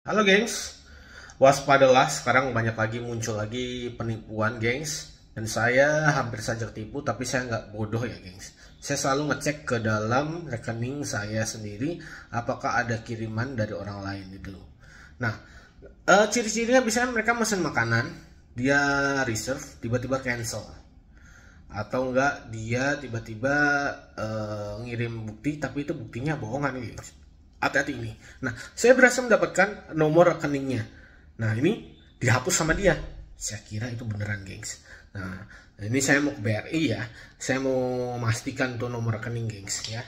Halo gengs, waspadalah sekarang banyak lagi muncul lagi penipuan gengs Dan saya hampir saja ketipu tapi saya nggak bodoh ya gengs Saya selalu ngecek ke dalam rekening saya sendiri Apakah ada kiriman dari orang lain gitu loh Nah, e, ciri-cirinya biasanya mereka mesen makanan Dia reserve, tiba-tiba cancel Atau enggak dia tiba-tiba uh, ngirim bukti tapi itu buktinya bohongan gitu hati-hati ini. Nah, saya berhasil mendapatkan nomor rekeningnya. Nah, ini dihapus sama dia. Saya kira itu beneran, gengs. Nah, ini saya mau ke BRI ya. Saya mau memastikan tuh nomor rekening, gengs ya.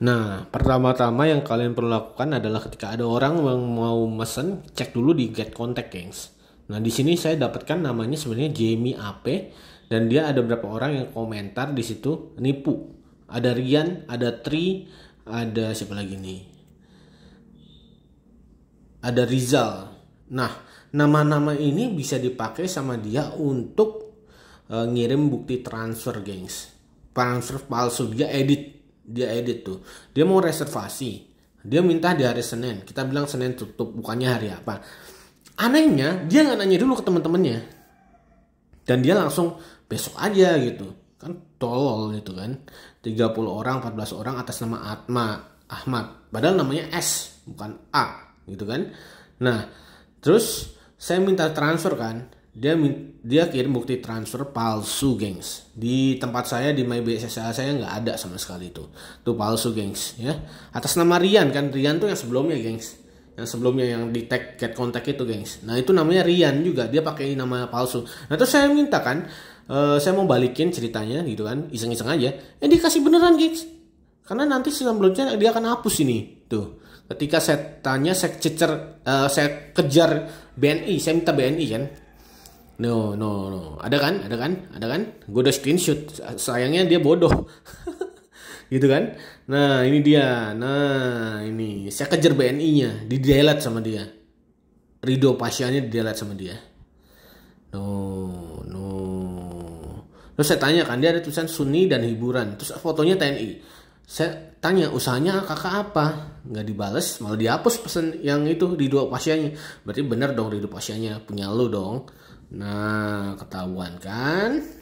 Nah, pertama-tama yang kalian perlu lakukan adalah ketika ada orang yang mau mesen, cek dulu di get contact, gengs. Nah, di sini saya dapatkan namanya sebenarnya Jamie AP dan dia ada beberapa orang yang komentar di situ nipu. Ada Rian, ada Tri, ada siapa lagi nih ada Rizal nah nama-nama ini bisa dipakai sama dia untuk uh, ngirim bukti transfer gengs transfer palsu dia edit dia edit tuh dia mau reservasi dia minta di hari Senin kita bilang Senin tutup bukannya hari apa anehnya dia nggak nanya dulu ke teman-temannya dan dia langsung besok aja gitu kan tolol itu kan 30 orang 14 orang atas nama Atma Ahmad padahal namanya S bukan A gitu kan nah terus saya minta transfer kan dia dia kirim bukti transfer palsu gengs di tempat saya di my BSSA saya nggak ada sama sekali itu tuh palsu gengs ya atas nama Rian kan Rian tuh yang sebelumnya gengs yang sebelumnya yang di tag get contact itu gengs nah itu namanya Rian juga dia pakai nama palsu nah terus saya minta kan uh, saya mau balikin ceritanya gitu kan iseng-iseng aja eh dikasih beneran gengs karena nanti sistem berikutnya dia akan hapus ini tuh ketika saya tanya saya cecer uh, saya kejar BNI saya minta BNI kan no no no ada kan ada kan ada kan gue udah screenshot sayangnya dia bodoh gitu kan nah ini dia nah ini saya kejar BNI-nya di delete sama dia Rido Pasiannya delete sama dia no no terus saya tanya kan dia ada tulisan Sunni dan hiburan terus fotonya TNI saya tanya usahanya kakak apa nggak dibales malah dihapus pesan yang itu di Ridho Pasiannya berarti benar dong Ridho Pasiannya punya lo dong nah ketahuan kan